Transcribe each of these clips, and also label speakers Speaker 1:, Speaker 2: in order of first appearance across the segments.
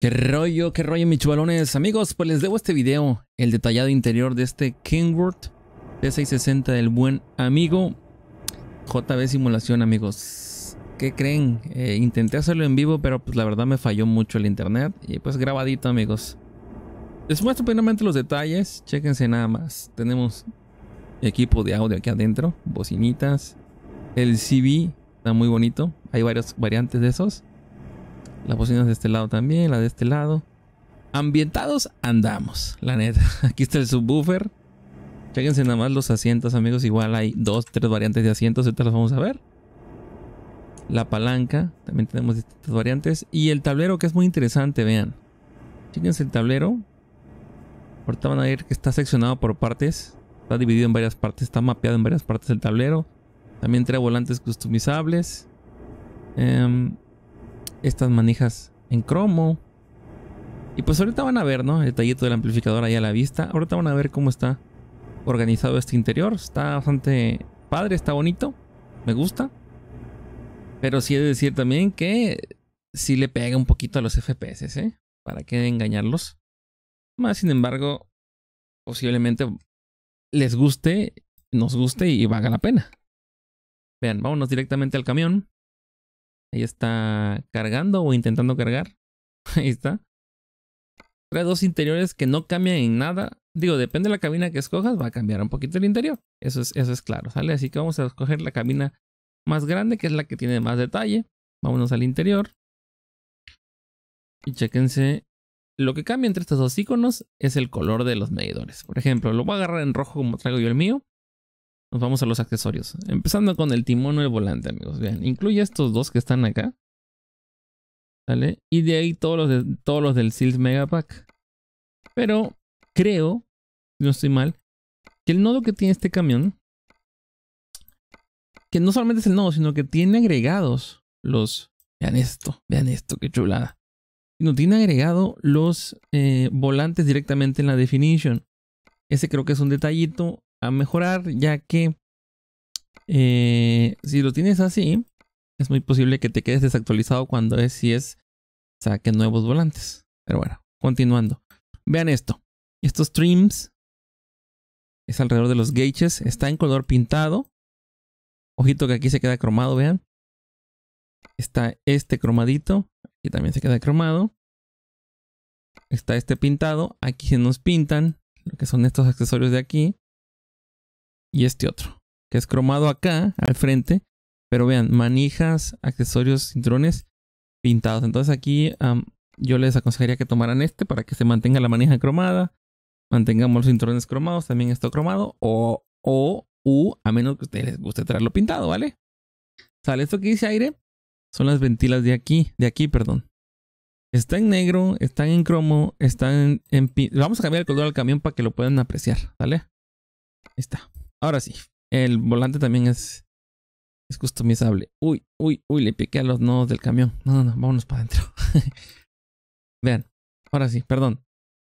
Speaker 1: ¿Qué rollo, qué rollo, mis chubalones? Amigos, pues les debo este video, el detallado interior de este Kingward p 660 del buen amigo JB Simulación, amigos. ¿Qué creen? Eh, intenté hacerlo en vivo, pero pues la verdad me falló mucho el internet. Y pues grabadito, amigos. Les muestro primeramente los detalles, chéquense nada más. Tenemos equipo de audio aquí adentro, bocinitas, el CV, está muy bonito. Hay varias variantes de esos. Las bocinas de este lado también, la de este lado. Ambientados andamos, la neta. Aquí está el subwoofer. Chéquense nada más los asientos, amigos. Igual hay dos, tres variantes de asientos. Ahorita los vamos a ver. La palanca. También tenemos distintas variantes. Y el tablero que es muy interesante, vean. Chéquense el tablero. Ahorita van a ver que está seccionado por partes. Está dividido en varias partes. Está mapeado en varias partes el tablero. También trae volantes customizables. Em, estas manijas en cromo. Y pues ahorita van a ver, ¿no? El tallito del amplificador ahí a la vista. Ahorita van a ver cómo está organizado este interior. Está bastante padre, está bonito. Me gusta. Pero sí he de decir también que sí le pega un poquito a los FPS, ¿eh? Para que engañarlos. Más sin embargo, posiblemente les guste, nos guste y valga la pena. Vean, vámonos directamente al camión. Ahí está cargando o intentando cargar. Ahí está. Trae dos interiores que no cambian en nada. Digo, depende de la cabina que escojas, va a cambiar un poquito el interior. Eso es, eso es claro, ¿sale? Así que vamos a escoger la cabina más grande, que es la que tiene más detalle. Vámonos al interior. Y chequense. Lo que cambia entre estos dos iconos es el color de los medidores. Por ejemplo, lo voy a agarrar en rojo como traigo yo el mío. Nos vamos a los accesorios. Empezando con el timón o el volante, amigos. Vean, incluye estos dos que están acá. ¿Sale? Y de ahí todos los, de, todos los del SILS Mega Pack. Pero creo, no estoy mal, que el nodo que tiene este camión, que no solamente es el nodo, sino que tiene agregados los... Vean esto, vean esto, qué chulada. No tiene agregado los eh, volantes directamente en la definition. Ese creo que es un detallito a mejorar, ya que eh, si lo tienes así, es muy posible que te quedes desactualizado cuando es si es saque nuevos volantes. Pero bueno, continuando. Vean esto. Estos trims es alrededor de los gauges, está en color pintado. Ojito que aquí se queda cromado, vean. Está este cromadito, aquí también se queda cromado. Está este pintado, aquí se nos pintan lo que son estos accesorios de aquí y este otro, que es cromado acá, al frente. Pero vean, manijas, accesorios, cinturones pintados. Entonces aquí yo les aconsejaría que tomaran este para que se mantenga la manija cromada. Mantengamos los cinturones cromados, también esto cromado. O, o, u, a menos que a ustedes les guste traerlo pintado, ¿vale? Sale esto que dice aire. Son las ventilas de aquí, de aquí, perdón. Está en negro, están en cromo, están en... Vamos a cambiar el color del camión para que lo puedan apreciar, ¿vale? Ahí está. Ahora sí, el volante también es, es customizable. Uy, uy, uy, le piqué a los nodos del camión. No, no, no, vámonos para adentro.
Speaker 2: Vean, ahora sí, perdón.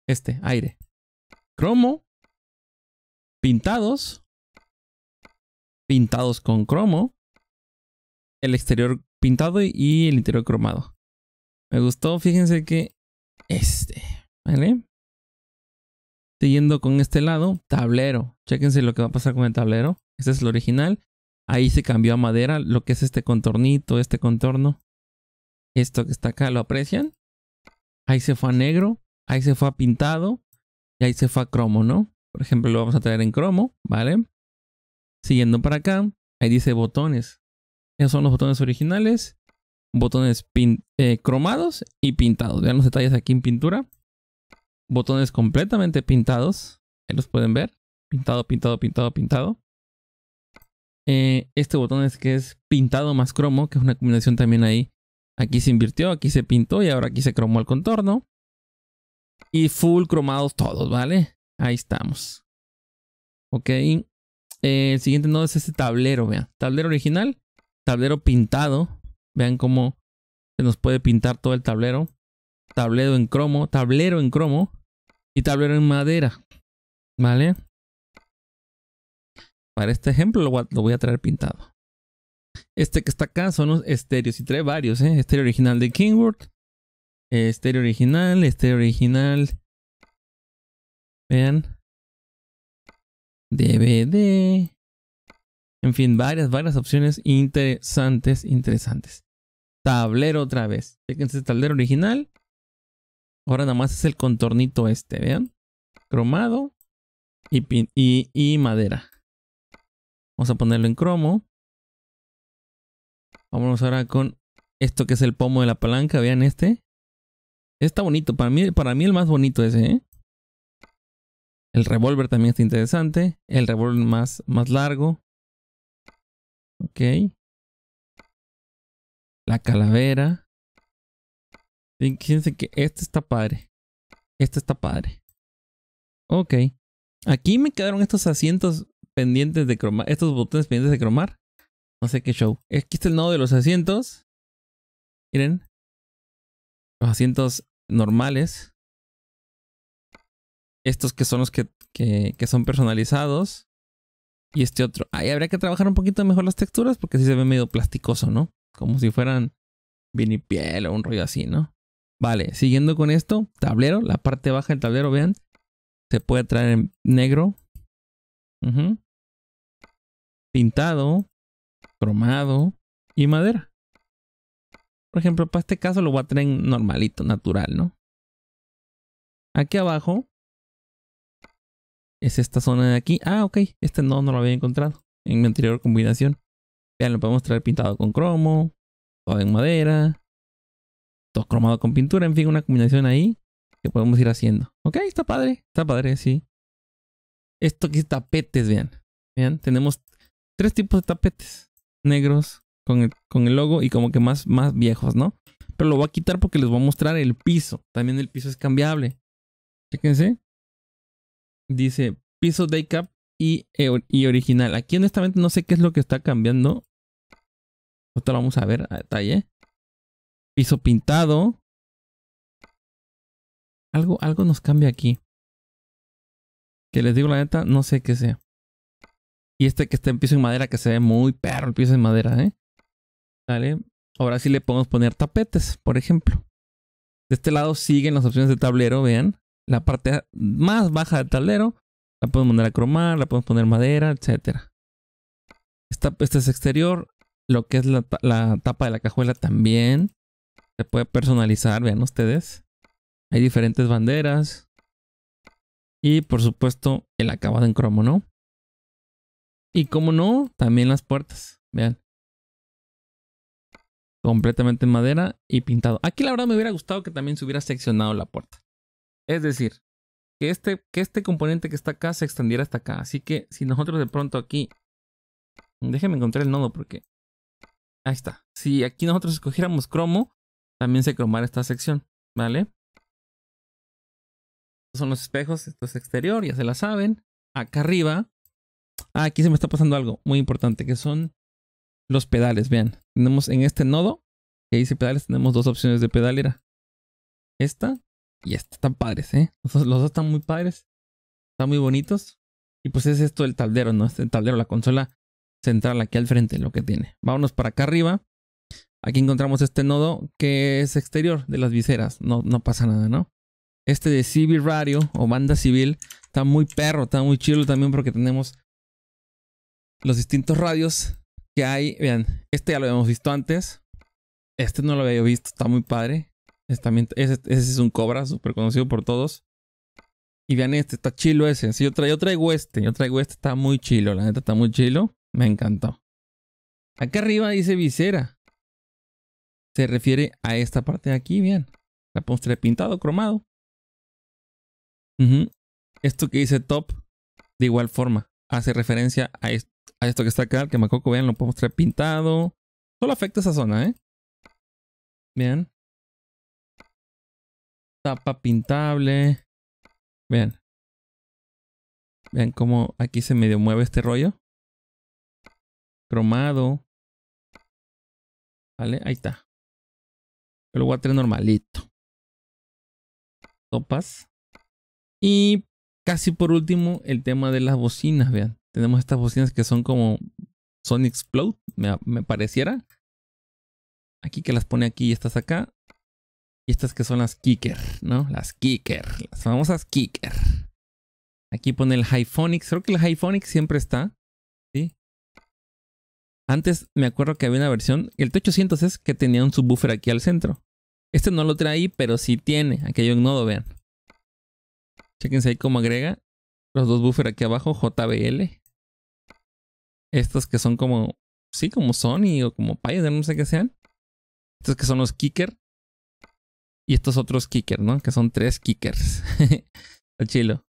Speaker 2: Este, aire. Cromo. Pintados. Pintados con cromo.
Speaker 1: El exterior pintado y el interior cromado. Me gustó, fíjense que este, ¿vale? Siguiendo con este lado, tablero. Chéquense lo que va a pasar con el tablero. Este es el original. Ahí se cambió a madera, lo que es este contornito, este contorno. Esto que está acá, ¿lo aprecian? Ahí se fue a negro, ahí se fue a pintado y ahí se fue a cromo, ¿no? Por ejemplo, lo vamos a traer en cromo, ¿vale? Siguiendo para acá, ahí dice botones. Esos son los botones originales. Botones eh, cromados y pintados. Vean los detalles aquí en pintura botones completamente pintados. Ahí los pueden ver. Pintado, pintado, pintado, pintado. Eh, este botón es que es pintado más cromo, que es una combinación también ahí. Aquí se invirtió, aquí se pintó y ahora aquí se cromó el contorno. Y full cromados todos, ¿vale? Ahí estamos. Ok. Eh, el siguiente nodo es este tablero, vean. Tablero original, tablero pintado. Vean cómo se nos puede pintar todo el tablero. Tablero en cromo, tablero en cromo y tablero en madera. ¿Vale? Para este ejemplo lo voy a traer pintado. Este que está acá son los estéreos y trae varios, ¿eh? Estéreo original de Kingworth. Estéreo original, estéreo original. Vean. DVD. En fin, varias, varias opciones interesantes, interesantes. Tablero otra vez. Fíjense, tablero original. Ahora nada más es el contornito este, vean. Cromado y,
Speaker 2: y, madera. Vamos a ponerlo en cromo.
Speaker 1: Vámonos ahora con esto que es el pomo de la palanca, vean este. Está bonito, para mí, para mí el más bonito ese, ¿eh? El revólver también está interesante. El revólver más, más largo. Ok.
Speaker 2: La calavera. Fíjense que este está
Speaker 1: padre. Este está padre. Ok. Aquí me quedaron estos asientos pendientes de cromar. Estos botones pendientes de cromar. No sé qué show. Aquí está el nodo de los asientos. Miren. Los asientos normales. Estos que son los que, son personalizados. Y este otro. Ahí habría que trabajar un poquito mejor las texturas porque si se ve medio plasticoso, ¿no? Como si fueran vinipiel o un rollo así, ¿no? Vale, siguiendo con esto, tablero, la parte baja del tablero, vean, se puede traer en negro,
Speaker 2: pintado, cromado y madera. Por ejemplo, para este caso lo voy a traer normalito, natural, ¿no? Aquí abajo es esta zona de aquí.
Speaker 1: Ah, ok, este no, no lo había encontrado en mi anterior combinación. Vean, lo podemos traer pintado con cromo, todo en madera, todo cromado con pintura, en fin, una combinación ahí que podemos ir haciendo. Ok, está padre, está padre, sí. Esto que es tapetes, vean. Vean, tenemos tres tipos de tapetes. Negros, con el, con el logo y como que más, más viejos, ¿no? Pero lo voy a quitar porque les voy a mostrar el piso. También el piso es cambiable. Fíjense Dice piso daycap y, eh, y original. Aquí honestamente no sé qué es lo que está cambiando. lo vamos a ver a detalle piso pintado.
Speaker 2: Algo, algo nos cambia aquí. Que les digo la neta, no sé qué sea.
Speaker 1: Y este que está en piso en madera, que se ve muy perro el piso en madera, ¿eh? Dale. Ahora sí le podemos poner tapetes, por ejemplo. De este lado siguen las opciones de tablero, vean. La parte más baja del tablero la podemos poner a cromar, la podemos poner madera, etc. Esta, este es exterior. Lo que es la tapa de la cajuela también. Se puede personalizar, vean ustedes. Hay diferentes banderas. Y por supuesto, el acabado en cromo, ¿no?
Speaker 2: Y como no,
Speaker 1: también las puertas. Vean. Completamente en madera y pintado. Aquí la verdad me hubiera gustado que también se hubiera seccionado la puerta. Es decir, que este, que este componente que está acá se extendiera hasta acá. Así que si nosotros de pronto aquí... Déjenme encontrar el nodo porque... Ahí está. Si aquí nosotros escogiéramos cromo, también se cromar esta sección, ¿vale? Estos son los espejos, esto es exterior, ya se la saben. Acá arriba. Ah, aquí se me está pasando algo muy importante, que son los pedales. Vean, tenemos en este nodo, que dice pedales, tenemos dos opciones de pedalera. Esta y esta. Están padres, ¿eh? Los, dos están muy padres. Están muy bonitos. Y pues es esto el tablero, ¿no? Es este el la consola central aquí al frente, lo que tiene. Vámonos para acá arriba. Aquí encontramos este nodo que es exterior de las viseras, no, no pasa nada, ¿no? Este de Civil Radio o banda civil está muy perro, está muy chido también porque tenemos los distintos radios que hay. Vean, este ya lo habíamos visto antes. Este no lo había visto, está muy padre. Este, también, ese, es un cobra, súper conocido por todos. Y vean este, está chilo ese. yo, traigo este, yo traigo este, está muy chilo, la neta está muy chilo. Me encantó. Acá arriba dice visera se refiere a esta parte de aquí, bien. La podemos pintado, cromado. Esto que dice top, de igual forma, hace referencia a, esto que está acá, que me acuerdo, vean, lo podemos pintado. Solo
Speaker 2: afecta esa zona, ¿eh? Bien. Tapa pintable. Bien. Vean cómo aquí se medio mueve este rollo. Cromado. ¿Vale? Ahí está pero lo a normalito.
Speaker 1: Topas. Y casi por último, el tema de las bocinas, vean. Tenemos estas bocinas que son como Sonic Explode, me, pareciera. Aquí que las pone aquí y estas acá. Y estas que son las kicker, ¿no? Las kicker, las famosas kicker. Aquí pone el Hyphonics. Creo que el Hyphonics siempre está. Antes me acuerdo que había una versión, el T800 es que tenía un subwoofer aquí al centro. Este no lo trae ahí, pero sí tiene. Aquí hay un nodo, vean. Chequense ahí cómo agrega los dos buffers aquí abajo, JBL. Estos que son como, sí, como Sony o como Pioneer, no sé qué sean. Estos que son los kicker. Y estos otros kicker, ¿no? Que son tres kickers. Está chilo.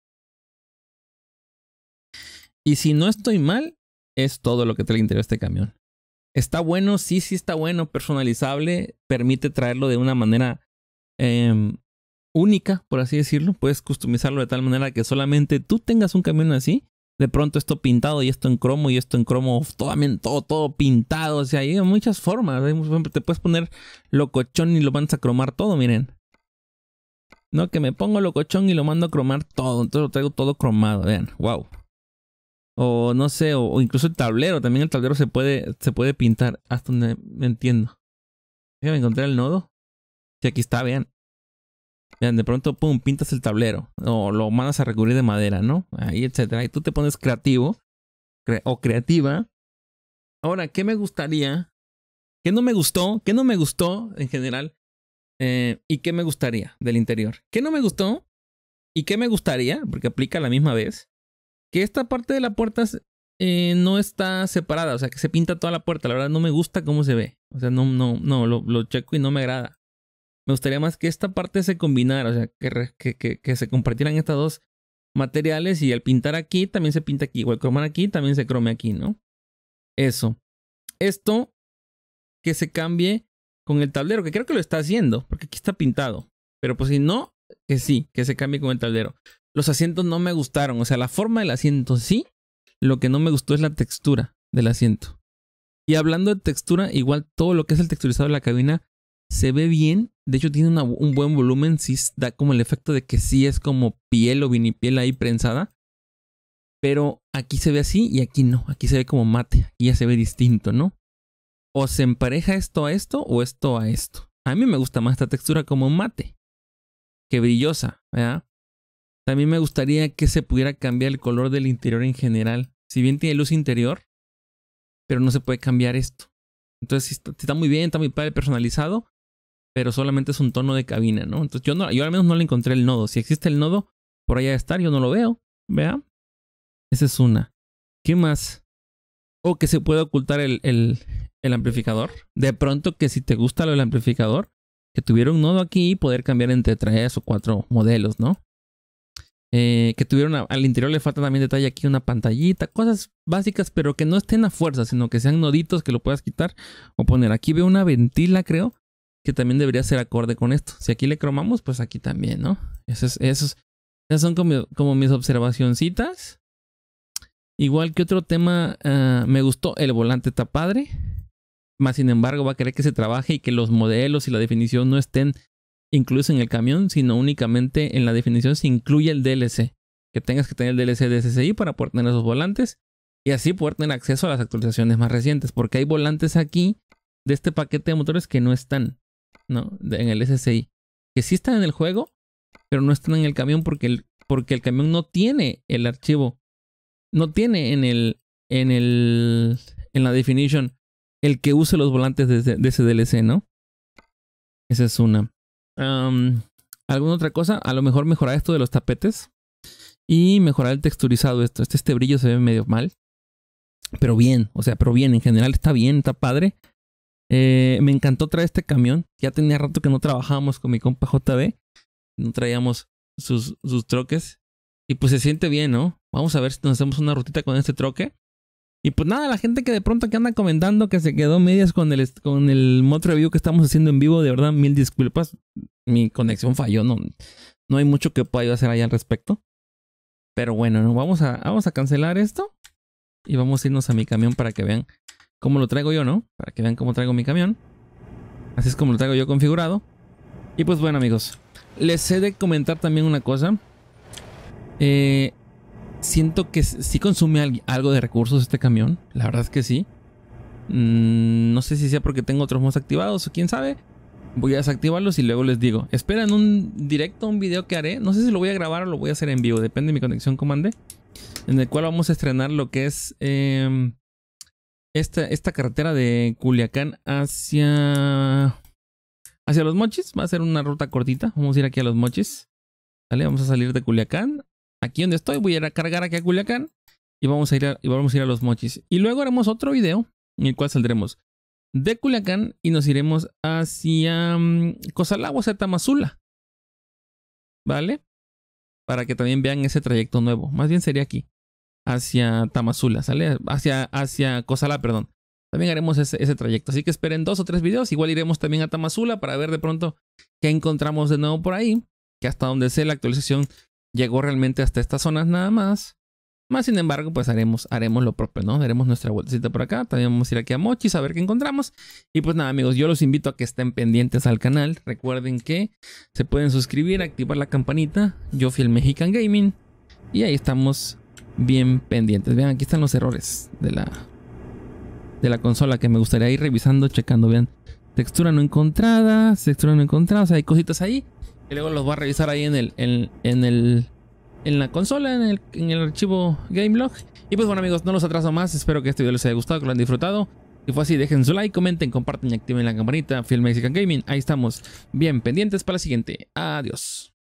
Speaker 1: Y si no estoy mal, es todo lo que trae el interior de este camión. Está bueno, sí, sí está bueno, personalizable, permite traerlo de una manera em, única, por así decirlo. Puedes customizarlo de tal manera que solamente tú tengas un camión así. De pronto esto pintado y esto en cromo y esto en cromo, todo, todo, todo pintado. O sea, hay muchas formas. Te puedes poner locochón y lo mandas a cromar todo, miren. No, que me pongo locochón y lo mando a cromar todo. Entonces lo traigo todo cromado, vean, wow. O no sé, o, incluso el tablero. También el tablero se puede, se puede pintar. Hasta donde me entiendo. Déjame encontrar el nodo. Si aquí está, vean. Vean, de pronto, pintas el tablero. O lo mandas a recubrir de madera, ¿no? Ahí, etcétera. Y tú te pones creativo. o creativa. Ahora, ¿qué me gustaría? ¿Qué no me gustó? ¿Qué no me gustó en general? Eh, ¿Y qué me gustaría del interior? ¿Qué no me gustó? ¿Y qué me gustaría? Porque aplica la misma vez que esta parte de la puerta eh, no está separada, o sea, que se pinta toda la puerta. La verdad no me gusta cómo se ve. O sea, no, no, no, lo, checo y no me agrada. Me gustaría más que esta parte se combinara, o sea, que, que, se compartieran estas dos materiales y al pintar aquí también se pinta aquí, o al cromar aquí también se crome aquí, ¿no? Eso. Esto que se cambie con el tablero, que creo que lo está haciendo, porque aquí está pintado. Pero pues si no, que sí, que se cambie con el tablero los asientos no me gustaron. O sea, la forma del asiento sí. Lo que no me gustó es la textura del asiento. Y hablando de textura, igual todo lo que es el texturizado de la cabina se ve bien. De hecho, tiene un buen volumen. Sí, da como el efecto de que sí es como piel o vinipiel ahí prensada. Pero aquí se ve así y aquí no. Aquí se ve como mate. Aquí ya se ve distinto, ¿no? O se empareja esto a esto o esto a esto. A mí me gusta más esta textura como mate. Que brillosa, ¿verdad? También me gustaría que se pudiera cambiar el color del interior en general. Si bien tiene luz interior, pero no se puede cambiar esto. Entonces, está, muy bien, está muy padre personalizado, pero solamente es un tono de cabina, ¿no? Entonces, yo, no, yo al menos no le encontré el nodo. Si existe el nodo, por allá estar, yo no lo veo, ¿vea? Esa es una. ¿Qué más? O que se puede ocultar el, el, el amplificador. De pronto, que si te gusta lo del amplificador, que tuviera un nodo aquí y poder cambiar entre tres o cuatro modelos, ¿no? Eh, que tuvieron al interior le falta también detalle aquí una pantallita, cosas básicas, pero que no estén a fuerza, sino que sean noditos que lo puedas quitar o poner. Aquí veo una ventila, creo, que también debería ser acorde con esto. Si aquí le cromamos, pues aquí también, ¿no? Esos, esos, esas son como, mis observacioncitas. Igual que otro tema, ah, me gustó, el volante está padre, más sin embargo va a querer que se trabaje y que los modelos y la definición no estén incluso en el camión, sino únicamente en la definición se incluye el DLC. Que tengas que tener el DLC de SSI para poder tener esos volantes y así poder tener acceso a las actualizaciones más recientes, porque hay volantes aquí de este paquete de motores que no están ¿no? en el SSI, que sí están en el juego, pero no están en el camión porque el, porque el camión no tiene el archivo, no tiene en el en el en la definición el que use los volantes de, de ese DLC, ¿no? Esa es una. ¿Alguna otra cosa? A lo mejor mejorar esto de los tapetes. Y mejorar el texturizado. Esto, este, este, brillo se ve medio mal. Pero bien, o sea, pero bien. En general está bien, está padre. Eh, me encantó traer este camión. Ya tenía rato que no trabajábamos con mi compa JB, No traíamos sus, sus troques. Y pues se siente bien, ¿no? Vamos a ver si nos hacemos una rutita con este troque. Y pues nada, la gente que de pronto que anda comentando que se quedó medias con el, con el mod review que estamos haciendo en vivo, de verdad, mil disculpas. Mi conexión falló, no, no hay mucho que pueda yo hacer allá al respecto. Pero bueno, ¿no? vamos, a, vamos a cancelar esto y vamos a irnos a mi camión para que vean cómo lo traigo yo, ¿no? Para que vean cómo traigo mi camión. Así es como lo traigo yo configurado. Y pues bueno, amigos, les he de comentar también una cosa. Eh, siento que sí consume algo de recursos este camión. La verdad es que sí. Mm, no sé si sea porque tengo otros mods activados o quién sabe. Voy a desactivarlos y luego les digo. Esperen un directo, un video que haré. No sé si lo voy a grabar o lo voy a hacer en vivo. Depende de mi conexión comandé. En el cual vamos a estrenar lo que es em, esta, esta carretera de Culiacán hacia... Hacia los mochis. Va a ser una ruta cortita. Vamos a ir aquí a los mochis. ¿Vale? Vamos a salir de Culiacán aquí donde estoy, voy a, ir a cargar aquí a Culiacán y vamos a ir a, y vamos a ir a los mochis. Y luego haremos otro video en el cual saldremos de Culiacán y nos iremos hacia mm, Cozalá o hacia Tamazula. ¿Vale? Para que también vean ese trayecto nuevo. Más bien sería aquí. Hacia Tamazula, ¿sale? Hacia, hacia perdón. También haremos ese, trayecto. Así que esperen dos o tres videos. Igual iremos también a Tamazula para ver de pronto qué encontramos de nuevo por ahí. Que hasta donde sea la actualización llegó realmente hasta estas zonas nada más. Más sin embargo, pues haremos, haremos lo propio, ¿no? Daremos nuestra vueltecita por acá. También vamos a ir aquí a Mochis a ver qué encontramos. Y pues nada, amigos, yo los invito a que estén pendientes al canal. Recuerden que se pueden suscribir, activar la campanita. Yo fui el Mexican Gaming. Y ahí estamos bien pendientes. Vean, aquí están los errores de la, de la consola que me gustaría ir revisando, checando. Vean, textura no encontrada, textura no encontrada. O sea, hay cositas ahí y luego los va a revisar ahí en el, en, el, en la consola, en el, en el archivo Gamelog. Y pues bueno amigos, no los atraso más, espero que este video les haya gustado, que lo han disfrutado. Si fue así, dejen su like, comenten, comparten y activen la campanita. Film Mexican Gaming, ahí estamos bien pendientes para la siguiente. Adiós.